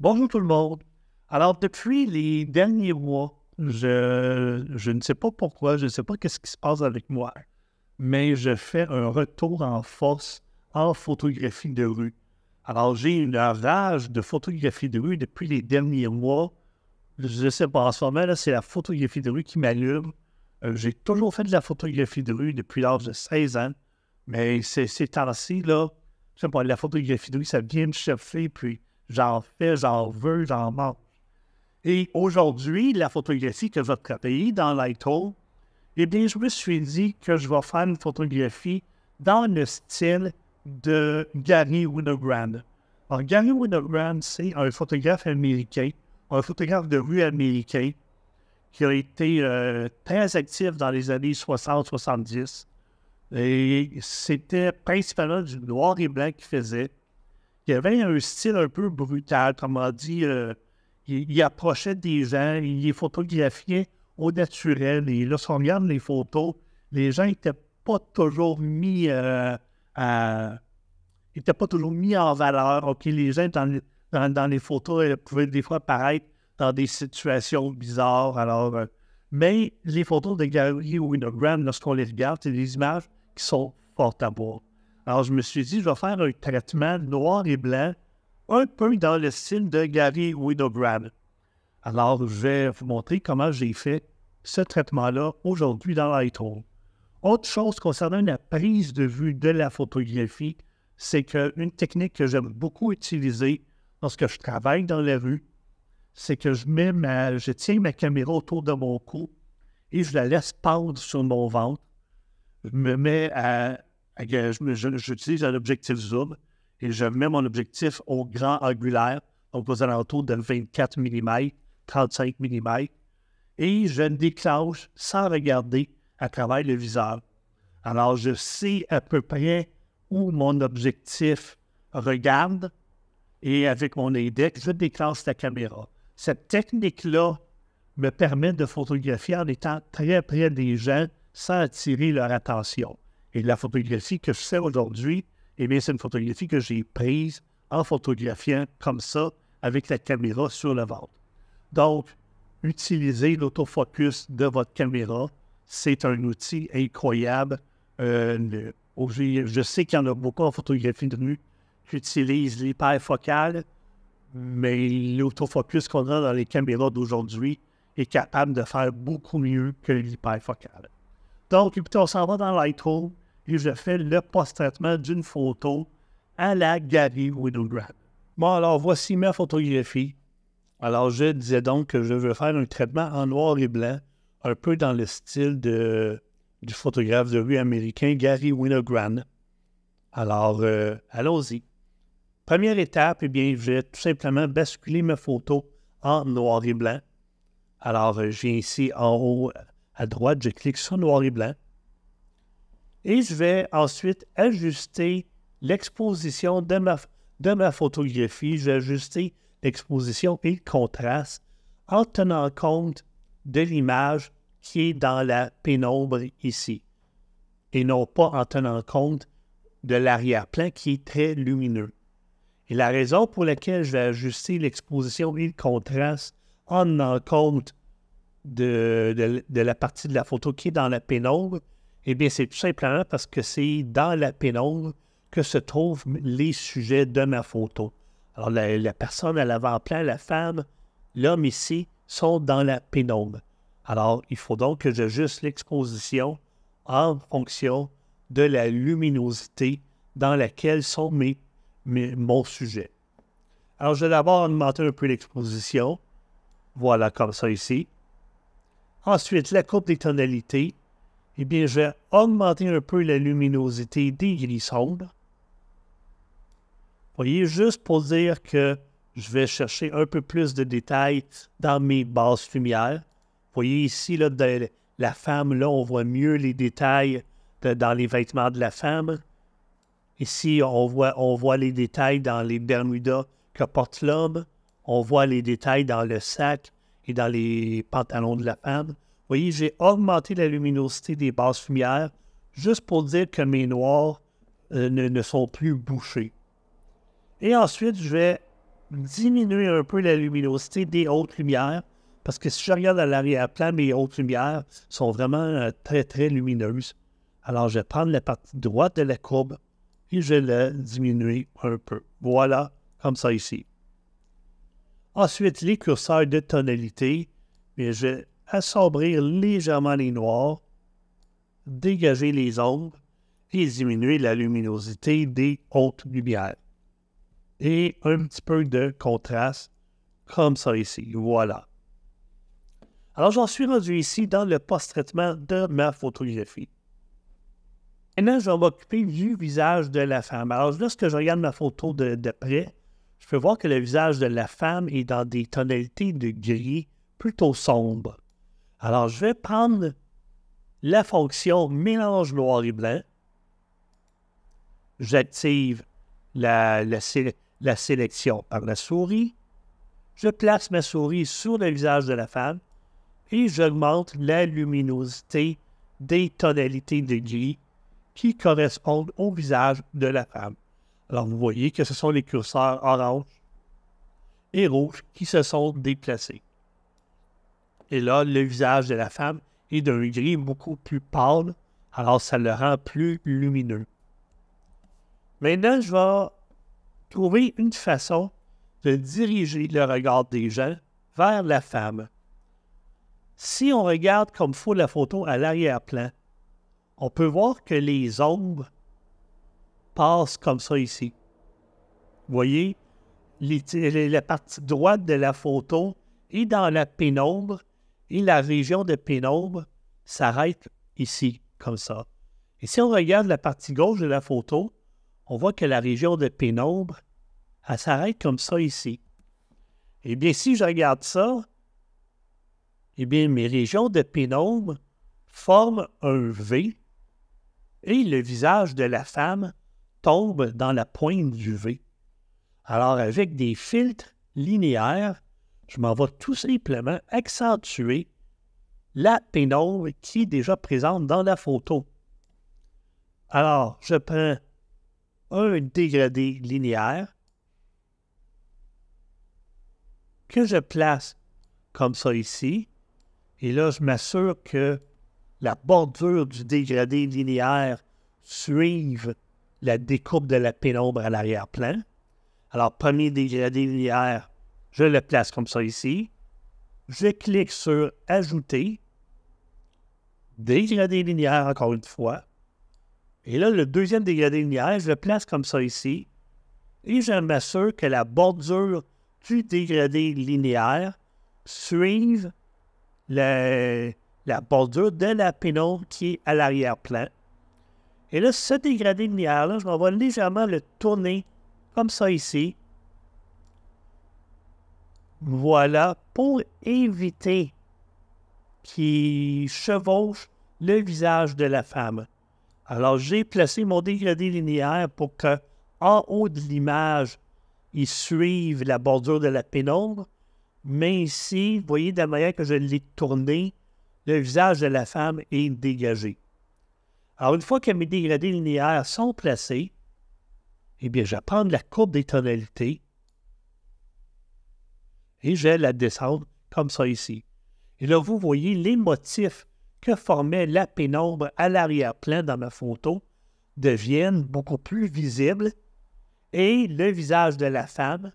Bonjour tout le monde. Alors, depuis les derniers mois, je, ne sais pas pourquoi, je ne sais pas qu'est-ce qui se passe avec moi, mais je fais un retour en force en photographie de rue. Alors, j'ai une rage de photographie de rue depuis les derniers mois. Je ne sais pas, en ce moment, c'est la photographie de rue qui m'allume. Euh, j'ai toujours fait de la photographie de rue depuis l'âge de 16 ans, mais ces, temps-ci, là, pas, la photographie de rue, ça vient me chauffer, puis j'en fais, j'en veux, j'en manque. Et aujourd'hui, la photographie que je vais dans Lightroom, eh bien, je me suis dit que je vais faire une photographie dans le style de Gary Winogrand. Alors, Gary Winogrand, c'est un photographe américain, un photographe de rue américain, qui a été euh, très actif dans les années 60-70. Et c'était principalement du noir et blanc qu'il faisait. Il avait un style un peu brutal, comme on dit. Euh, il, approchait des gens, il les photographiait au naturel. Et là, si on regarde les photos, les gens n'étaient pas toujours mis euh, pas toujours mis en valeur. les gens dans, dans les photos pouvaient des fois paraître dans des situations bizarres. Alors, euh, mais les photos de Gary Winogrand, lorsqu'on les regarde, c'est des images qui sont fortes à boire. Alors, je me suis dit, je vais faire un traitement noir et blanc, un peu dans le style de Gary Winogrand. Alors, je vais vous montrer comment j'ai fait ce traitement-là aujourd'hui dans Lightroom. Autre chose concernant la prise de vue de la photographie, c'est qu'une technique que j'aime beaucoup utiliser lorsque je travaille dans la rue, c'est que je, mets je tiens ma caméra autour de mon cou et je la laisse pendre sur mon ventre. Je me mets à. J'utilise un objectif zoom et je mets mon objectif au grand angulaire, donc aux alentours de 24 mm, 35 mm, et je déclenche sans regarder à travers le viseur. Alors, je sais à peu près où mon objectif regarde et avec mon index, je déclenche la caméra. Cette technique-là me permet de photographier en étant très près des gens sans attirer leur attention. Et la photographie que je fais aujourd'hui, eh bien, c'est une photographie que j'ai prise en photographiant comme ça avec la caméra sur le ventre. Donc, utiliser l'autofocus de votre caméra, c'est un outil incroyable. Euh, je sais qu'il y en a beaucoup en photographie de rue qui utilisent focales mais l'autofocus qu'on a dans les caméras d'aujourd'hui est capable de faire beaucoup mieux que l'hyperfocal. Donc, on s'en va dans Lightroom et je fais le post-traitement d'une photo à la Gary Winogrand. Bon, alors voici ma photographie. Alors, je disais donc que je veux faire un traitement en noir et blanc, un peu dans le style du photographe de rue américain Gary Winogrand. Alors, euh, allons-y. Première étape, eh bien, je vais tout simplement basculer ma photo en noir et blanc. Alors, euh, j'ai ici en haut à droite, je clique sur noir et blanc. Et je vais ensuite ajuster l'exposition de ma, de ma photographie. Je vais ajuster l'exposition et le contraste en tenant compte de l'image qui est dans la pénombre ici, et non pas en tenant compte de l'arrière-plan qui est très lumineux. Et la raison pour laquelle je vais ajuster l'exposition et le contraste en tenant compte de, la partie de la photo qui est dans la pénombre, eh bien, c'est tout simplement parce que c'est dans la pénombre que se trouvent les sujets de ma photo. Alors, la, la personne à l'avant-plan, la femme, l'homme ici, sont dans la pénombre. Alors, il faut donc que j'ajuste l'exposition en fonction de la luminosité dans laquelle sont mes mon sujet. Alors, je vais d'abord augmenter un peu l'exposition. Voilà, comme ça ici. Ensuite, la coupe des tonalités. Eh bien, je vais augmenter un peu la luminosité des gris sombres. Voyez, juste pour dire que je vais chercher un peu plus de détails dans mes bases lumières. Voyez ici, là, de la femme, là, on voit mieux les détails dans les vêtements de la femme. Ici, on voit, on voit les détails dans les Bermudas que porte l'homme. On voit les détails dans le sac et dans les pantalons de la femme. Vous voyez, j'ai augmenté la luminosité des basses lumières, juste pour dire que mes noirs euh, ne, sont plus bouchés. Et ensuite, je vais diminuer un peu la luminosité des hautes lumières parce que si je regarde à l'arrière-plan, mes hautes lumières sont vraiment euh, très, très lumineuses. Alors, je vais prendre la partie droite de la courbe et je l'ai diminué un peu. Voilà, comme ça ici. Ensuite, les curseurs de tonalité, mais je vais assombrir légèrement les noirs, dégager les ombres et diminuer la luminosité des hautes lumières. Et un petit peu de contraste, comme ça ici. Voilà. Alors, j'en suis rendu ici dans le post-traitement de ma photographie. Et là, je vais m'occuper du visage de la femme. Alors, lorsque je regarde ma photo de, près, je peux voir que le visage de la femme est dans des tonalités de gris plutôt sombres. Alors, je vais prendre la fonction mélange noir et blanc. J'active la sélection par la souris. Je place ma souris sur le visage de la femme et j'augmente la luminosité des tonalités de gris qui correspondent au visage de la femme. Alors vous voyez que ce sont les curseurs orange et rouge qui se sont déplacés. Et là, le visage de la femme est d'un gris beaucoup plus pâle, alors ça le rend plus lumineux. Maintenant, je vais trouver une façon de diriger le regard des gens vers la femme. Si on regarde comme faut la photo à l'arrière-plan, on peut voir que les ombres passent comme ça ici. Vous voyez, la partie droite de la photo est dans la pénombre et la région de pénombre s'arrête ici, comme ça. Et si on regarde la partie gauche de la photo, on voit que la région de pénombre, elle s'arrête comme ça ici. Eh bien, si je regarde ça, eh bien, mes régions de pénombre forment un V et le visage de la femme tombe dans la pointe du V. Alors, avec des filtres linéaires, je m'en vais tout simplement accentuer la pénombre qui est déjà présente dans la photo. Alors, je prends un dégradé linéaire que je place comme ça ici. Et là, je m'assure que la bordure du dégradé linéaire suive la découpe de la pénombre à l'arrière-plan. Alors, premier dégradé linéaire, je le place comme ça ici. Je clique sur Ajouter, dégradé linéaire encore une fois. Et là, le deuxième dégradé linéaire, je le place comme ça ici. Et je m'assure que la bordure du dégradé linéaire suive le, la bordure de la pénombre qui est à l'arrière-plan. Et là, ce dégradé linéaire-là, je vais légèrement le tourner comme ça ici. Voilà, pour éviter qu'il chevauche le visage de la femme. Alors, j'ai placé mon dégradé linéaire pour que, en haut de l'image, il suive la bordure de la pénombre. Mais ici, vous voyez, de la manière que je l'ai tourné, le visage de la femme est dégagé. Alors, une fois que mes dégradés linéaires sont placés, eh bien, je vais prendre la courbe des tonalités et je la descendre comme ça ici. Et là, vous voyez les motifs que formait la pénombre à l'arrière-plan dans ma photo deviennent beaucoup plus visibles et le visage de la femme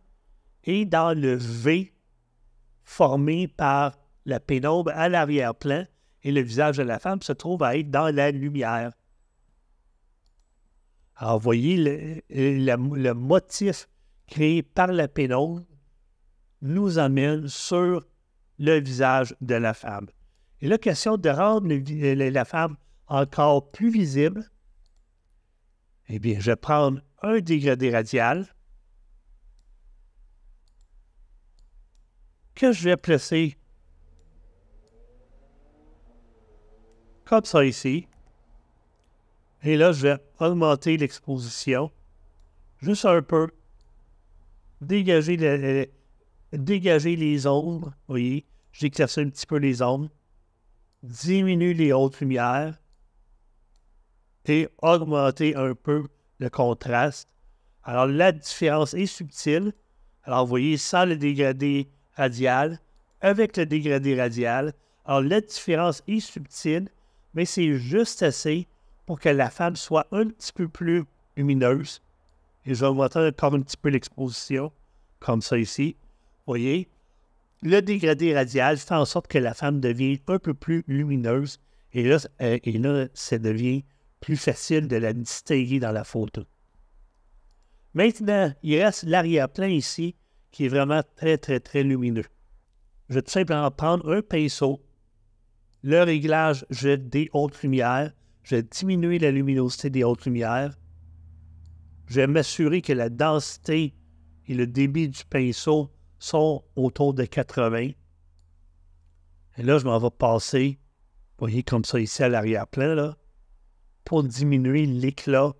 est dans le V formé par la pénombre à l'arrière-plan et le visage de la femme se trouve à être dans la lumière. Alors, voyez, le, motif créé par la pénombre nous amène sur le visage de la femme. Et la question de rendre euh, la femme encore plus visible, eh bien, je vais prendre un dégradé radial que je vais placer comme ça ici. Et là, je vais augmenter l'exposition juste un peu. Dégager, dégager les ombres. Vous voyez, j'éclaircis un petit peu les ombres. Diminuer les hautes lumières. Et augmenter un peu le contraste. Alors, la différence est subtile. Alors, vous voyez, sans le dégradé radial, avec le dégradé radial. Alors, la différence est subtile mais c'est juste assez pour que la femme soit un petit peu plus lumineuse. Et j'augmente encore un petit peu l'exposition, comme ça ici. voyez? Le dégradé radial fait en sorte que la femme devient un peu plus lumineuse. Et là, euh, et là ça devient plus facile de la distinguer dans la photo. Maintenant, il reste l'arrière-plan ici qui est vraiment très, très, très lumineux. Je vais tout simplement prendre un pinceau le réglage j'ai des hautes lumières, je vais diminuer la luminosité des hautes lumières, je vais m'assurer que la densité et le débit du pinceau sont autour de 80. Et là, je m'en vais passer, vous voyez comme ça ici à l'arrière-plan, pour diminuer l'éclat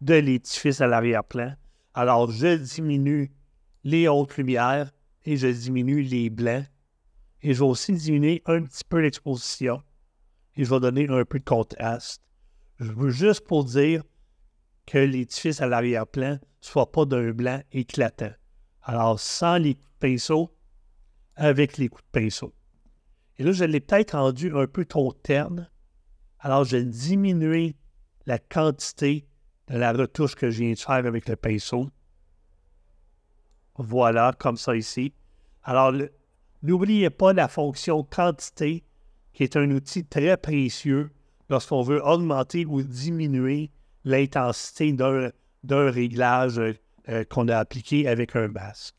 de l'édifice à l'arrière-plan. Alors, je diminue les hautes lumières et je diminue les blancs et je vais aussi diminuer un petit peu l'exposition. Et je vais donner un peu de contraste. Je veux juste pour dire que l'édifice à l'arrière-plan ne soit pas d'un blanc éclatant. Alors, sans les coups de pinceau, avec les coups de pinceau. Et là, je l'ai peut-être rendu un peu trop terne. Alors, je vais diminuer la quantité de la retouche que je viens de faire avec le pinceau. Voilà, comme ça ici. Alors, le, N'oubliez pas la fonction quantité, qui est un outil très précieux lorsqu'on veut augmenter ou diminuer l'intensité d'un réglage euh, euh, qu'on a appliqué avec un masque.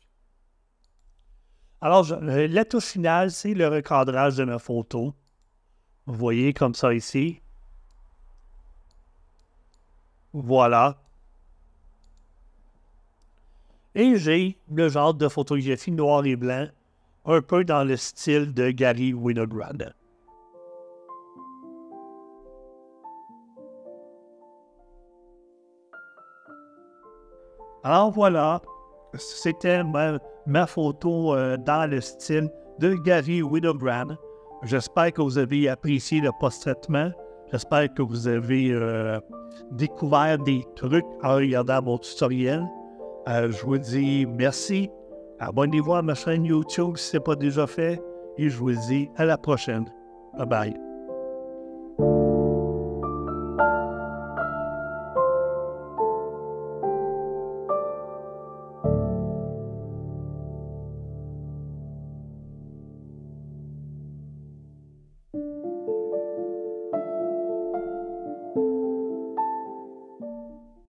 Alors, euh, la touche finale, c'est le recadrage de ma photo. Vous voyez comme ça ici. Voilà. Et j'ai le genre de photographie noir et blanc un peu dans le style de Gary Winograd. Alors voilà, c'était ma, photo euh, dans le style de Gary Winograd. J'espère que vous avez apprécié le post-traitement. J'espère que vous avez euh, découvert des trucs en regardant mon tutoriel. Euh, je vous dis merci. Abonnez-vous à ma chaîne YouTube si ce n'est pas déjà fait et je vous dis à la prochaine. Bye bye.